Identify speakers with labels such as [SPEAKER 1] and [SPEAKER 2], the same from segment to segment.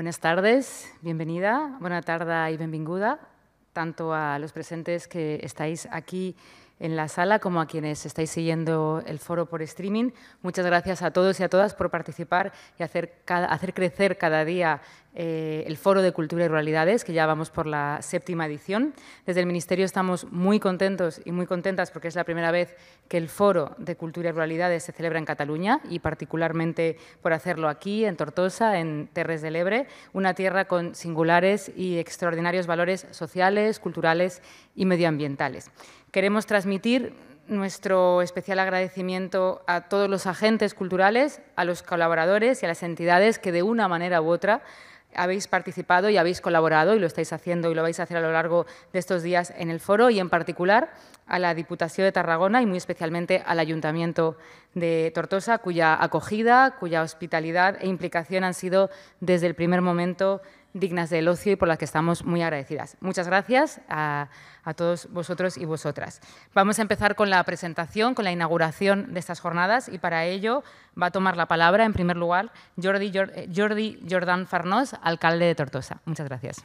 [SPEAKER 1] Buenas tardes, bienvenida, buena tarde y bienvenida tanto a los presentes que estáis aquí en la sala como a quienes estáis siguiendo el foro por streaming. Muchas gracias a todos y a todas por participar y hacer, hacer crecer cada día eh, el Foro de Cultura y Ruralidades, que ya vamos por la séptima edición. Desde el Ministerio estamos muy contentos y muy contentas porque es la primera vez que el Foro de Cultura y Ruralidades se celebra en Cataluña y particularmente por hacerlo aquí, en Tortosa, en Terres del Ebre, una tierra con singulares y extraordinarios valores sociales, culturales y medioambientales. Queremos transmitir nuestro especial agradecimiento a todos los agentes culturales, a los colaboradores y a las entidades que de una manera u otra habéis participado y habéis colaborado y lo estáis haciendo y lo vais a hacer a lo largo de estos días en el foro y en particular a la Diputación de Tarragona y muy especialmente al Ayuntamiento de Tortosa, cuya acogida, cuya hospitalidad e implicación han sido desde el primer momento dignas del ocio y por las que estamos muy agradecidas. Muchas gracias a, todos vosotros y vosotras. Vamos a empezar con la presentación, con la inauguración de estas jornadas y para ello va a tomar la palabra, en primer lugar, Jordi, eh, Jordi Jordán Farnós, alcalde de Tortosa. Muchas gracias.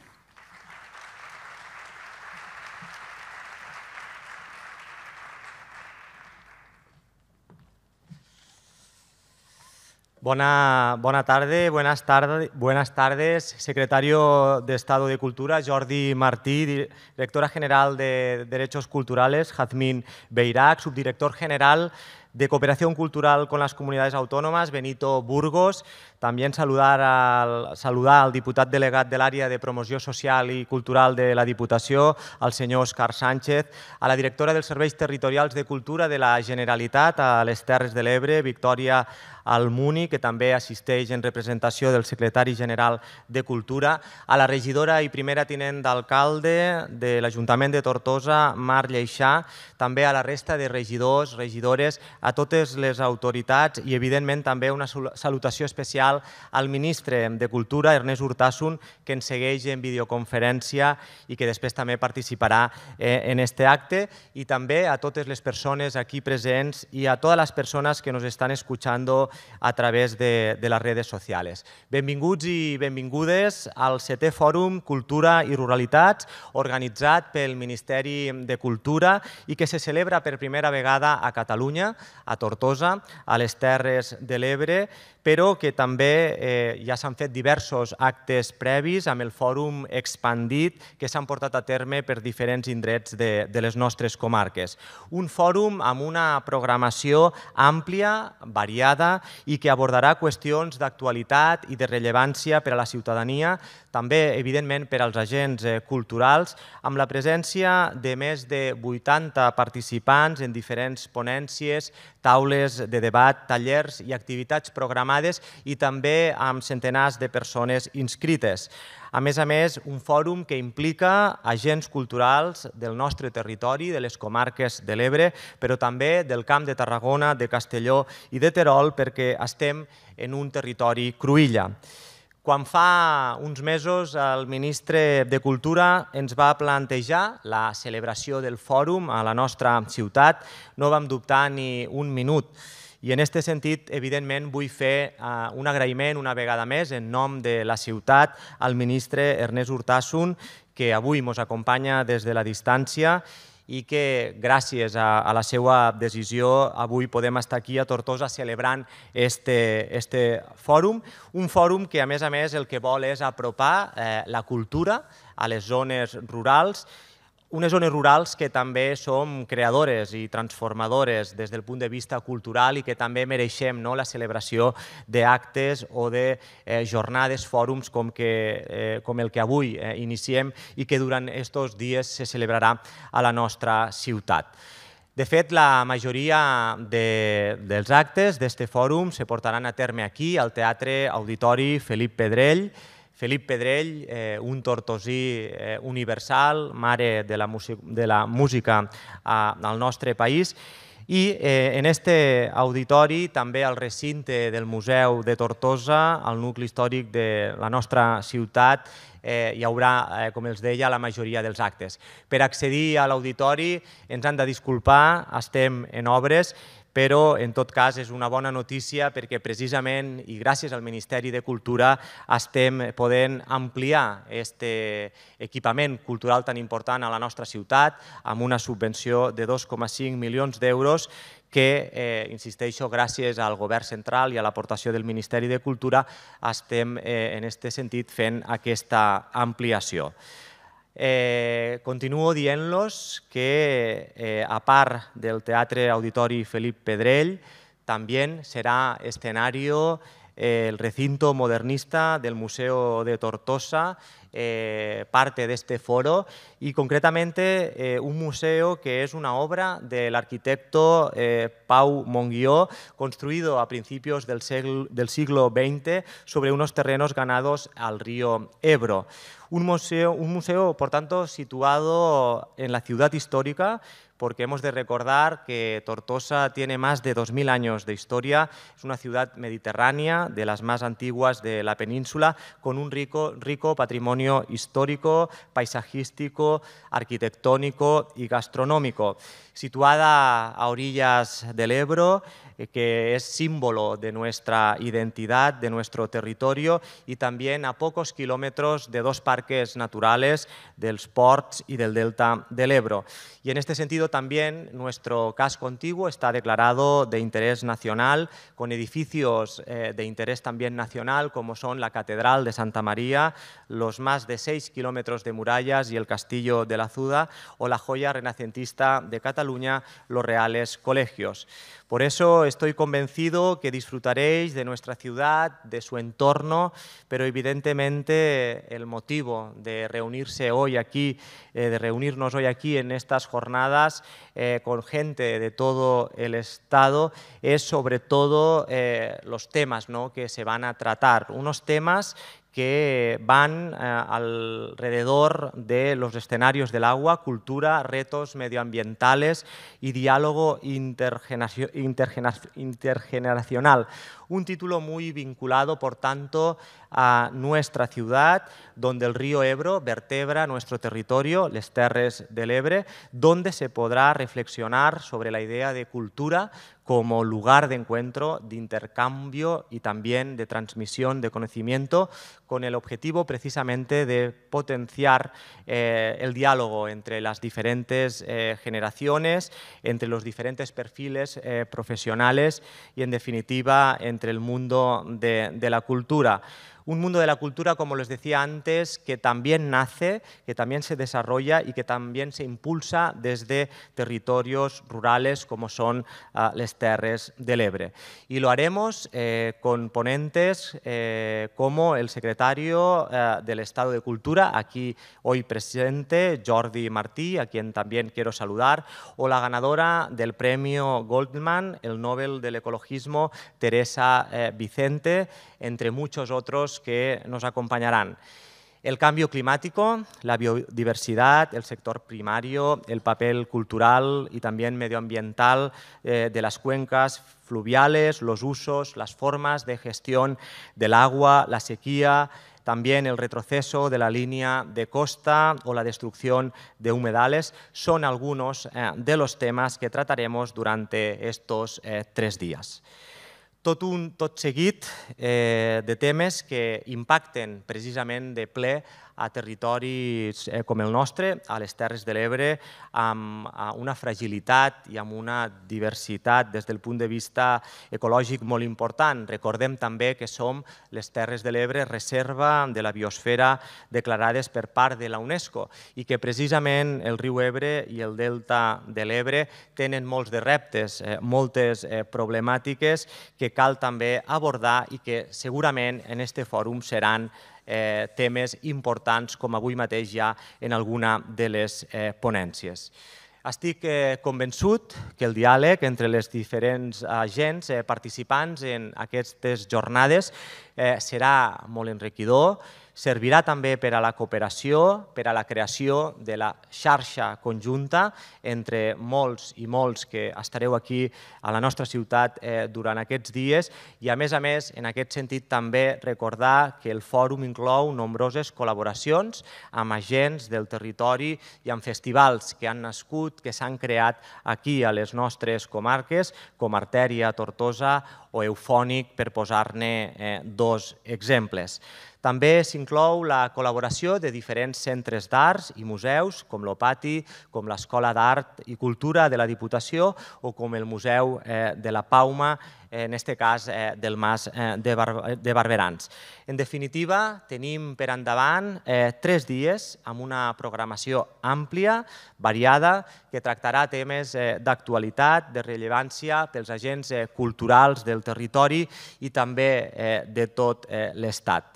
[SPEAKER 2] Bona, bona tarda, buenas, tardes, buenas tardes, secretario de Estado de Cultura, Jordi Martí, directora general de Derechos Culturales, Jazmín Beirac, subdirector general de Cooperación Cultural con las Comunidades Autónomas, Benito Burgos. También saludar al, saludar al diputat delegat de l'àrea de promoció social i cultural de la Diputació, al señor Oscar Sánchez, a la directora dels Serveis Territorials de Cultura de la Generalitat a les Terres de l'Ebre, Victoria al MUNI, que també assisteix en representació del secretari general de Cultura, a la regidora i primera tinent d'alcalde de l'Ajuntament de Tortosa, Mar Lleixà, també a la resta de regidors, regidores, a totes les autoritats i, evidentment, també una salutació especial al ministre de Cultura, Ernest Hurtasun, que ens segueix en videoconferència i que després també participarà eh, en aquest acte, i també a totes les persones aquí presents i a totes les persones que nos estan escuchando a través de, de les redes socials. Benvinguts i benvingudes al setè Fòrum Cultura i Ruralitats, organitzat pel Ministeri de Cultura i que se celebra per primera vegada a Catalunya, a Tortosa, a les Terres de l'Ebre, però que també eh, ja s'han fet diversos actes previs amb el fòrum expandit que s'han portat a terme per diferents indrets de, de les nostres comarques. Un fòrum amb una programació àmplia, variada, i que abordarà qüestions d'actualitat i de rellevància per a la ciutadania, també, evidentment, per als agents eh, culturals, amb la presència de més de 80 participants en diferents ponències, taules de debat, tallers i activitats programades i també amb centenars de persones inscrites. A més a més, un fòrum que implica agents culturals del nostre territori, de les comarques de l'Ebre, però també del Camp de Tarragona, de Castelló i de Terol, perquè estem en un territori cruïlla. Quan fa uns mesos el ministre de Cultura ens va plantejar la celebració del fòrum a la nostra ciutat, no vam dubtar ni un minut. I en aquest sentit, evidentment, vull fer eh, un agraïment una vegada més en nom de la ciutat al ministre Ernest Urtasun, que avui ens acompanya des de la distància i que gràcies a, la seva decisió avui podem estar aquí a Tortosa celebrant este, este fòrum, un fòrum que a més a més el que vol és apropar eh, la cultura a les zones rurals unes zones rurals que també som creadores i transformadores des del punt de vista cultural i que també mereixem no, la celebració d'actes o de eh, jornades, fòrums com, que, eh, com el que avui eh, iniciem i que durant aquests dies se celebrarà a la nostra ciutat. De fet, la majoria de, dels actes d'aquest fòrum se portaran a terme aquí, al Teatre Auditori Felip Pedrell, Felip Pedrell, eh, un tortosí eh, universal, mare de la, de la música a, al nostre país, i eh, en este auditori, també al recinte del Museu de Tortosa, al nucli històric de la nostra ciutat, eh, hi haurà, eh, com els deia, la majoria dels actes. Per accedir a l'auditori ens han de disculpar, estem en obres, però en tot cas és una bona notícia perquè precisament i gràcies al Ministeri de Cultura estem podent ampliar aquest equipament cultural tan important a la nostra ciutat amb una subvenció de 2,5 milions d'euros que, eh, insisteixo, gràcies al govern central i a l'aportació del Ministeri de Cultura estem, eh, en aquest sentit, fent aquesta ampliació. Eh, continuo dient-los que, eh, a part del Teatre Auditori Felip Pedrell, també serà escenari el recinto modernista del Museo de Tortosa, eh, parte de este foro, y concretamente eh, un museo que es una obra del arquitecto eh, Pau Monguió, construido a principios del siglo, del siglo XX sobre unos terrenos ganados al río Ebro. museo, un museo, por tanto, situado en la ciudad histórica porque hemos de recordar que Tortosa tiene más de 2.000 años de historia, es una ciudad mediterránea de las más antiguas de la península, con un rico, rico patrimonio histórico, paisajístico, arquitectónico y gastronómico situada a orillas del Ebro, eh, que es símbolo de nuestra identidad, de nuestro territorio y también a pocos kilómetros de dos parques naturales, del Sports y del Delta del Ebro. Y en este sentido también nuestro casco antiguo está declarado de interés nacional, con edificios eh, de interés también nacional como son la Catedral de Santa María, los más de seis kilómetros de murallas y el Castillo de la Zuda o la joya renacentista de Cataluña los reales colegios. Por eso estoy convencido que disfrutaréis de nuestra ciudad, de su entorno, pero evidentemente el motivo de reunirse hoy aquí, eh, de reunirnos hoy aquí en estas jornadas eh, con gente de todo el Estado es sobre todo eh, los temas ¿no? que se van a tratar, unos temas que van eh, alrededor de los escenarios del agua, cultura, retos medioambientales y diálogo intergeneracional. Un título muy vinculado, por tanto, a nuestra ciudad, donde el río Ebro vertebra nuestro territorio, les Terres del Ebre, donde se podrá reflexionar sobre la idea de cultura como lugar de encuentro, de intercambio y también de transmisión de conocimiento, con el objetivo precisamente de potenciar eh, el diálogo entre las diferentes eh, generaciones, entre los diferentes perfiles eh, profesionales y, en definitiva, entre el mundo de la cultura. Un mundo de la cultura, como les decía antes, que también nace, que también se desarrolla y que también se impulsa desde territorios rurales como son ah, las Terres del Ebre. Y lo haremos eh, con ponentes eh, como el secretario eh, del Estado de Cultura, aquí hoy presente, Jordi Martí, a quien también quiero saludar, o la ganadora del premio Goldman, el Nobel del Ecologismo, Teresa Vicente, entre muchos otros que nos acompañarán. El cambio climático, la biodiversidad, el sector primario, el papel cultural y también medioambiental eh, de las cuencas fluviales, los usos, las formas de gestión del agua, la sequía, también el retroceso de la línea de costa o la destrucción de humedales son algunos eh, de los temas que trataremos durante estos eh, tres días. tot, un, tot seguit eh, de temes que impacten precisament de ple a territoris eh, com el nostre, a les Terres de l'Ebre, amb una fragilitat i amb una diversitat des del punt de vista ecològic molt important. Recordem també que som les Terres de l'Ebre reserva de la biosfera declarades per part de la UNESCO i que precisament el riu Ebre i el delta de l'Ebre tenen molts de reptes, eh, moltes eh, problemàtiques que cal també abordar i que segurament en este fòrum seran eh, temes importants com avui mateix ja en alguna de les eh, ponències. Estic eh, convençut que el diàleg entre les diferents agents eh, participants en aquestes jornades eh, serà molt enriquidor, servirà també per a la cooperació, per a la creació de la xarxa conjunta entre molts i molts que estareu aquí a la nostra ciutat eh, durant aquests dies i a més a més, en aquest sentit també recordar que el fòrum inclou nombroses col·laboracions amb agents del territori i amb festivals que han nascut, que s'han creat aquí a les nostres comarques, com Artèria, Tortosa o Eufònic, per posar-ne eh, dos exemples. També s'inclou la col·laboració de diferents centres d'arts i museus, com l'OPATI, com l'Escola d'Art i Cultura de la Diputació o com el Museu eh, de la Pauma, eh, en aquest cas eh, del Mas de, de Barberans. En definitiva, tenim per endavant tres dies amb una programació àmplia, variada, que tractarà temes d'actualitat, de rellevància pels agents culturals del territori i també de tot l'Estat.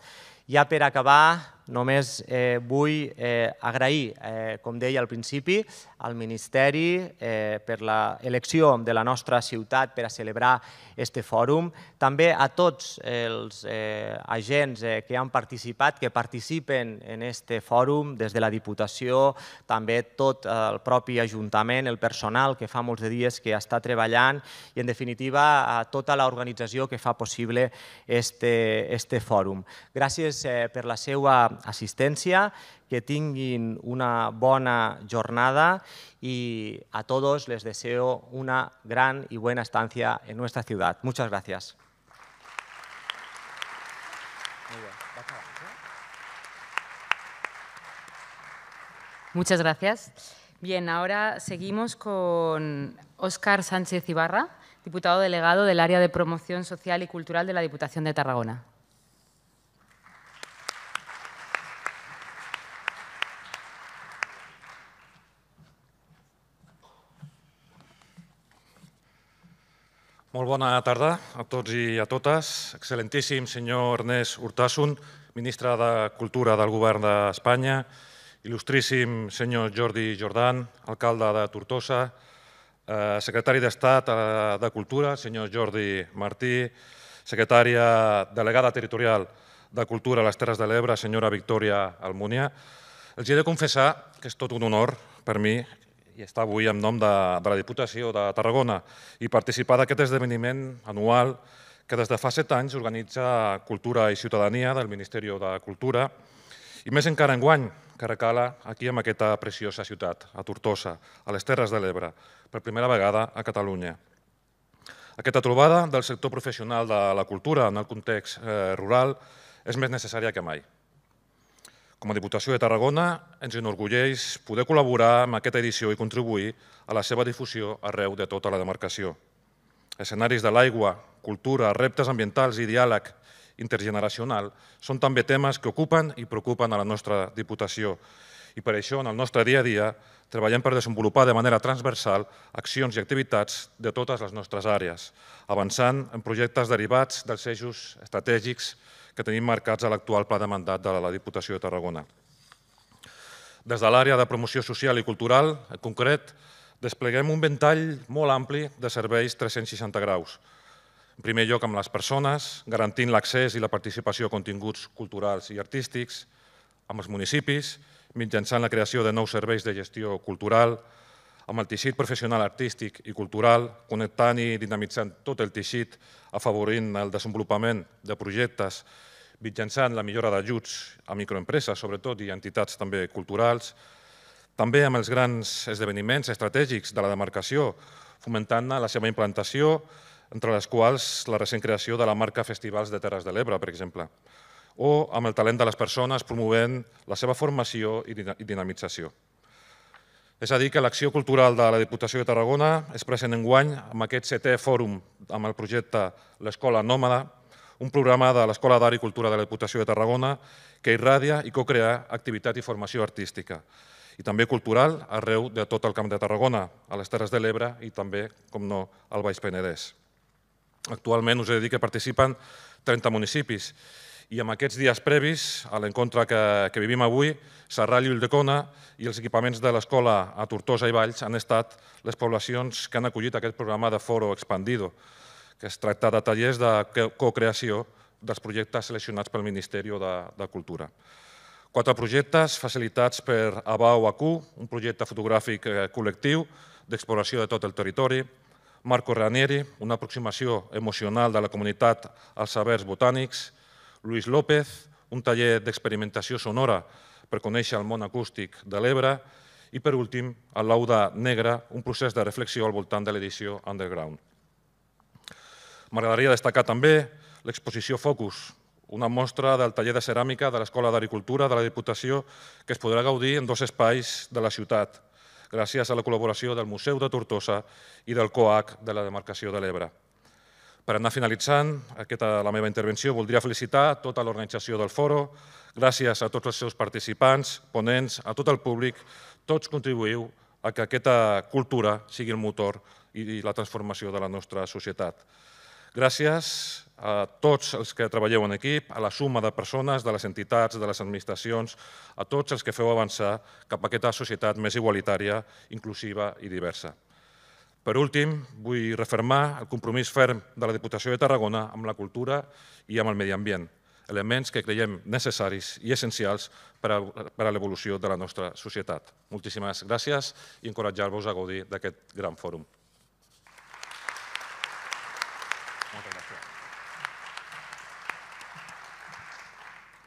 [SPEAKER 2] Ja per acabar, Només eh, vull eh, agrair, eh, com deia al principi, al Ministeri eh, per l'elecció de la nostra ciutat per a celebrar este fòrum, també a tots els eh, agents eh, que han participat, que participen en este fòrum, des de la Diputació, també tot el propi Ajuntament, el personal que fa molts de dies que està treballant i, en definitiva, a tota l'organització que fa possible este, este fòrum. Gràcies eh, per la seva asistencia, que tengan una buena jornada y a todos les deseo una gran y buena estancia en nuestra ciudad. Muchas gracias.
[SPEAKER 1] Muchas gracias. Bien, ahora seguimos con Óscar Sánchez Ibarra, diputado delegado del Área de Promoción Social y Cultural de la Diputación de Tarragona.
[SPEAKER 3] Molt bona tarda a tots i a totes. Excel·lentíssim senyor Ernest Hurtasun, ministre de Cultura del Govern d'Espanya, il·lustríssim senyor Jordi Jordan, alcalde de Tortosa, eh, secretari d'Estat eh, de Cultura, senyor Jordi Martí, secretària delegada territorial de Cultura a les Terres de l'Ebre, senyora Victòria Almunia. Els he de confessar que és tot un honor per mi i està avui en nom de, de la Diputació de Tarragona i participar d'aquest esdeveniment anual que des de fa set anys organitza Cultura i Ciutadania del Ministeri de Cultura i més encara enguany, que recala aquí en aquesta preciosa ciutat, a Tortosa, a les Terres de l'Ebre, per primera vegada a Catalunya. Aquesta trobada del sector professional de la cultura en el context eh, rural és més necessària que mai. Com a Diputació de Tarragona, ens enorgulleix poder col·laborar amb aquesta edició i contribuir a la seva difusió arreu de tota la demarcació. Escenaris de l'aigua, cultura, reptes ambientals i diàleg intergeneracional són també temes que ocupen i preocupen a la nostra Diputació i per això en el nostre dia a dia treballem per desenvolupar de manera transversal accions i activitats de totes les nostres àrees, avançant en projectes derivats dels eixos estratègics que tenim marcats a l'actual pla de mandat de la Diputació de Tarragona. Des de l'àrea de promoció social i cultural, en concret, despleguem un ventall molt ampli de serveis 360 graus. En primer lloc, amb les persones, garantint l'accés i la participació a continguts culturals i artístics, amb els municipis, mitjançant la creació de nous serveis de gestió cultural, amb el teixit professional artístic i cultural, connectant i dinamitzant tot el teixit, afavorint el desenvolupament de projectes mitjançant la millora d'ajuts a microempreses, sobretot, i entitats també culturals, també amb els grans esdeveniments estratègics de la demarcació, fomentant la seva implantació, entre les quals la recent creació de la marca Festivals de Terres de l'Ebre, per exemple, o amb el talent de les persones promovent la seva formació i dinamització. És a dir, que l'acció cultural de la Diputació de Tarragona és present en guany amb aquest setè fòrum amb el projecte L'Escola Nòmada, un programa de l'Escola d'Art i Cultura de la Diputació de Tarragona que irradia i cocrea activitat i formació artística i també cultural arreu de tot el Camp de Tarragona, a les Terres de l'Ebre i també, com no, al Baix Penedès. Actualment us he de dir que participen 30 municipis i amb aquests dies previs a l'encontre que, que vivim avui, Serrall i Ulldecona i els equipaments de l'escola a Tortosa i Valls han estat les poblacions que han acollit aquest programa de Foro Expandido, que es tracta de tallers de co-creació dels projectes seleccionats pel Ministeri de, de Cultura. Quatre projectes facilitats per ABAU Acu, un projecte fotogràfic eh, col·lectiu d'exploració de tot el territori, Marco Ranieri, una aproximació emocional de la comunitat als sabers botànics, Luis López, un taller d'experimentació sonora per conèixer el món acústic de l'Ebre i, per últim, el Lauda Negra, un procés de reflexió al voltant de l'edició underground. M'agradaria destacar també l'exposició Focus, una mostra del taller de ceràmica de l'Escola d'Agricultura de la Diputació que es podrà gaudir en dos espais de la ciutat, gràcies a la col·laboració del Museu de Tortosa i del COAC de la Demarcació de l'Ebre. Per anar finalitzant aquesta la meva intervenció, voldria felicitar tota l'organització del foro, gràcies a tots els seus participants, ponents, a tot el públic, tots contribuïu a que aquesta cultura sigui el motor i la transformació de la nostra societat. Gràcies a tots els que treballeu en equip, a la suma de persones, de les entitats, de les administracions, a tots els que feu avançar cap a aquesta societat més igualitària, inclusiva i diversa. Per últim, vull refermar el compromís ferm de la Diputació de Tarragona amb la cultura i amb el medi ambient, elements que creiem necessaris i essencials per a, l'evolució de la nostra societat. Moltíssimes gràcies i encoratjar-vos a gaudir d'aquest gran fòrum.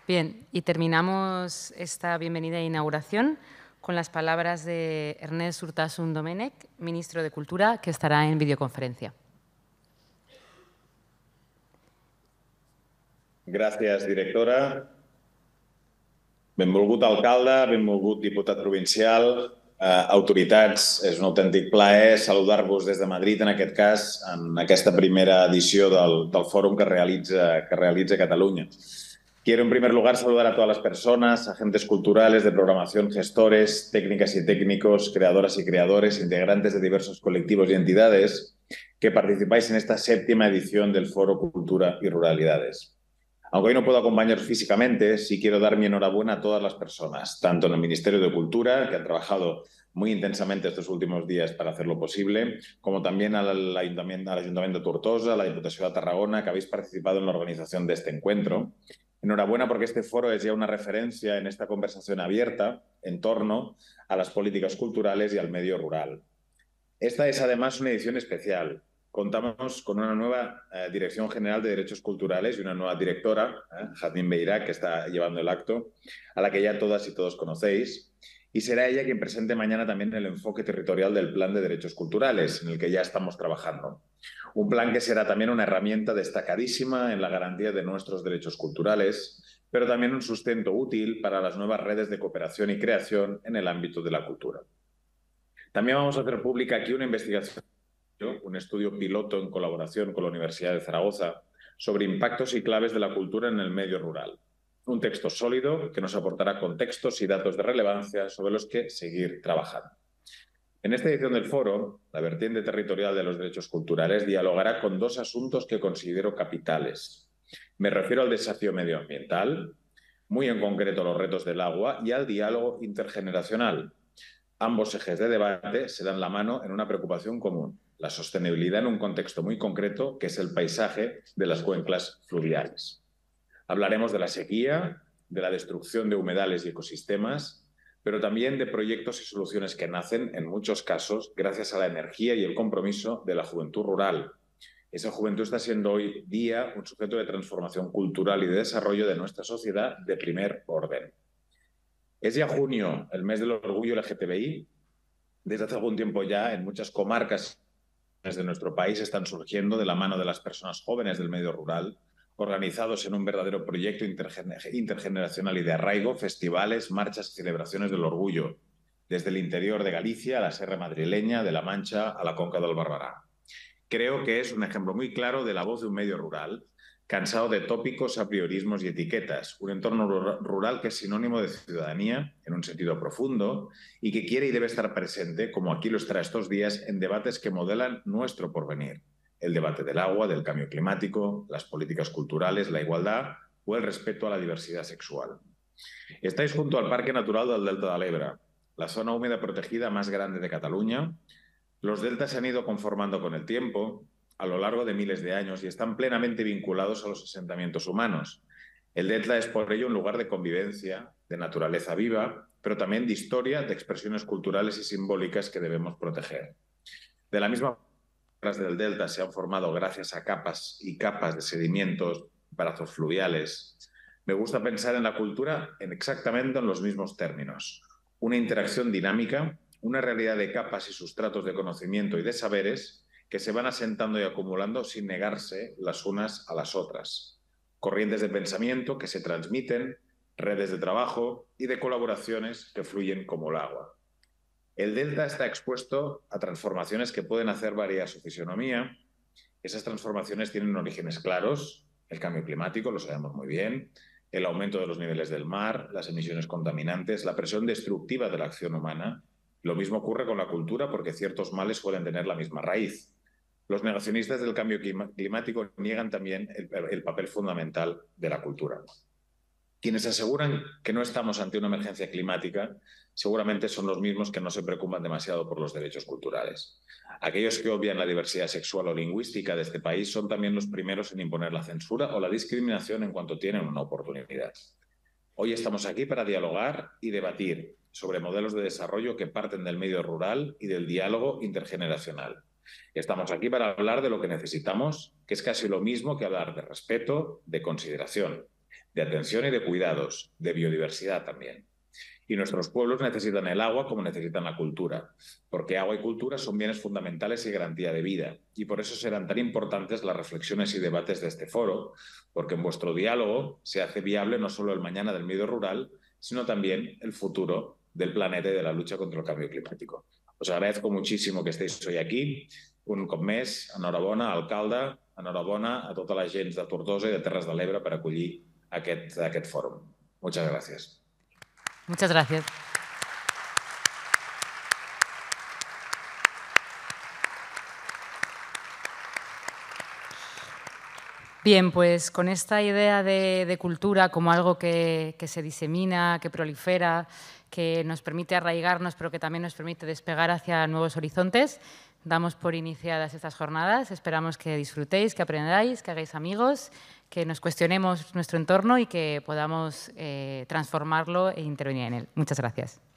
[SPEAKER 1] Bien, y terminamos esta bienvenida e inauguración con las palabras de Ernest Urtasun Domenech, ministro de Cultura, que estará en videoconferencia.
[SPEAKER 4] Gràcies, directora. Benvolgut alcalde, benvolgut diputat provincial, eh, autoritats, és un autèntic plaer saludar-vos des de Madrid, en aquest cas, en aquesta primera edició del, del fòrum que realitza, que realitza Catalunya. Catalunya. Quiero en primer lugar saludar a todas las personas, agentes culturales, de programación, gestores, técnicas y técnicos, creadoras y creadores, integrantes de diversos colectivos y entidades que participáis en esta séptima edición del Foro Cultura y Ruralidades. Aunque hoy no puedo acompañar físicamente, sí quiero dar mi enhorabuena a todas las personas, tanto en el Ministerio de Cultura, que han trabajado muy intensamente estos últimos días para hacerlo posible, como también al Ayuntamiento, al Ayuntamiento de Tortosa, a la Diputación de Tarragona, que habéis participado en la organización de este encuentro, Enhorabuena porque este foro es ya una referencia en esta conversación abierta en torno a las políticas culturales y al medio rural. Esta es además una edición especial. Contamos con una nueva eh, Dirección General de Derechos Culturales y una nueva directora, eh, Jadín Beirá, que está llevando el acto, a la que ya todas y todos conocéis, y será ella quien presente mañana también el enfoque territorial del Plan de Derechos Culturales, en el que ya estamos trabajando. Un plan que será también una herramienta destacadísima en la garantía de nuestros derechos culturales, pero también un sustento útil para las nuevas redes de cooperación y creación en el ámbito de la cultura. También vamos a hacer pública aquí una investigación, un estudio piloto en colaboración con la Universidad de Zaragoza sobre impactos y claves de la cultura en el medio rural un texto sólido que nos aportará contextos y datos de relevancia sobre los que seguir trabajando. En esta edición del foro, la vertiente territorial de los derechos culturales dialogará con dos asuntos que considero capitales. Me refiero al desafío medioambiental, muy en concreto los retos del agua, y al diálogo intergeneracional. Ambos ejes de debate se dan la mano en una preocupación común, la sostenibilidad en un contexto muy concreto que es el paisaje de las cuencas fluviales. Hablaremos de la sequía, de la destrucción de humedales y ecosistemas, pero también de proyectos y soluciones que nacen, en muchos casos, gracias a la energía y el compromiso de la juventud rural. Esa juventud está siendo hoy día un sujeto de transformación cultural y de desarrollo de nuestra sociedad de primer orden. Es ya junio, el mes del orgullo LGTBI. Desde hace algún tiempo ya, en muchas comarcas de nuestro país están surgiendo de la mano de las personas jóvenes del medio rural organizados en un verdadero proyecto intergeneracional y de arraigo, festivales, marchas y celebraciones del orgullo, desde el interior de Galicia a la Serra Madrileña, de La Mancha a la Conca del Barbará. Creo que es un ejemplo muy claro de la voz de un medio rural, cansado de tópicos, apriorismos y etiquetas, un entorno rural que es sinónimo de ciudadanía en un sentido profundo y que quiere y debe estar presente, como aquí lo estará estos días, en debates que modelan nuestro porvenir el debate del agua, del cambio climático, las políticas culturales, la igualdad o el respeto a la diversidad sexual. Estáis junto al Parque Natural del Delta de Alebra, la zona húmeda protegida más grande de Cataluña. Los deltas se han ido conformando con el tiempo, a lo largo de miles de años, y están plenamente vinculados a los asentamientos humanos. El delta es por ello un lugar de convivencia, de naturaleza viva, pero también de historia, de expresiones culturales y simbólicas que debemos proteger. De la misma del delta se han formado gracias a capas y capas de sedimentos, brazos fluviales. Me gusta pensar en la cultura en exactamente en los mismos términos. Una interacción dinámica, una realidad de capas y sustratos de conocimiento y de saberes que se van asentando y acumulando sin negarse las unas a las otras. Corrientes de pensamiento que se transmiten, redes de trabajo y de colaboraciones que fluyen como el agua. El delta está expuesto a transformaciones que pueden hacer variar su fisionomía. Esas transformaciones tienen orígenes claros, el cambio climático, lo sabemos muy bien, el aumento de los niveles del mar, las emisiones contaminantes, la presión destructiva de la acción humana. Lo mismo ocurre con la cultura porque ciertos males suelen tener la misma raíz. Los negacionistas del cambio climático niegan también el papel fundamental de la cultura. Quienes aseguran que no estamos ante una emergencia climática seguramente son los mismos que no se preocupan demasiado por los derechos culturales. Aquellos que obvian la diversidad sexual o lingüística de este país son también los primeros en imponer la censura o la discriminación en cuanto tienen una oportunidad. Hoy estamos aquí para dialogar y debatir sobre modelos de desarrollo que parten del medio rural y del diálogo intergeneracional. Estamos aquí para hablar de lo que necesitamos, que es casi lo mismo que hablar de respeto, de consideración, de atención y de cuidados, de biodiversidad también. Y nuestros pueblos necesitan el agua como necesitan la cultura, porque agua y cultura son bienes fundamentales y garantía de vida. Y por eso serán tan importantes las reflexiones y debates de este foro, porque en vuestro diálogo se hace viable no solo el mañana del medio rural, sino también el futuro del planeta y de la lucha contra el cambio climático. Os agradezco muchísimo que estéis hoy aquí. Un cop més, enhorabona, alcalde, enhorabona a tota la gent de Tortosa i de Terres de l'Ebre per acollir aquest, aquest Muchas gracias.
[SPEAKER 1] Bien, pues con esta idea de, cultura como algo que, que, se disemina, que prolifera, que nos permite arraigarnos, pero que también nos permite despegar hacia nuevos horizontes, damos por iniciadas estas jornadas. Esperamos que disfrutéis, que aprendáis, que hagáis amigos, que nos cuestionemos nuestro entorno y que podamos eh, transformarlo e intervenir en él. Muchas gracias.